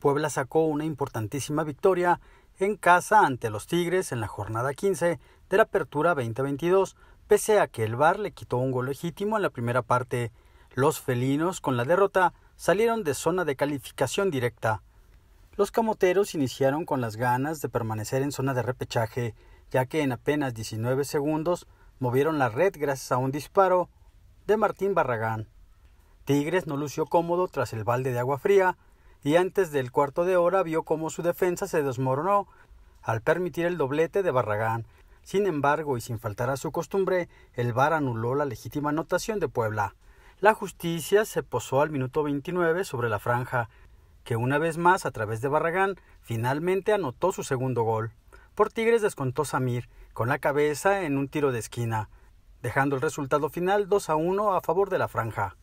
Puebla sacó una importantísima victoria en casa ante los Tigres en la jornada 15 de la Apertura 2022, pese a que el bar le quitó un gol legítimo en la primera parte. Los felinos, con la derrota, salieron de zona de calificación directa. Los camoteros iniciaron con las ganas de permanecer en zona de repechaje, ya que en apenas 19 segundos movieron la red gracias a un disparo de Martín Barragán. Tigres no lució cómodo tras el balde de agua fría, y antes del cuarto de hora vio cómo su defensa se desmoronó al permitir el doblete de Barragán. Sin embargo, y sin faltar a su costumbre, el VAR anuló la legítima anotación de Puebla. La justicia se posó al minuto 29 sobre la franja, que una vez más a través de Barragán finalmente anotó su segundo gol. Por Tigres descontó Samir con la cabeza en un tiro de esquina, dejando el resultado final 2 a 1 a favor de la franja.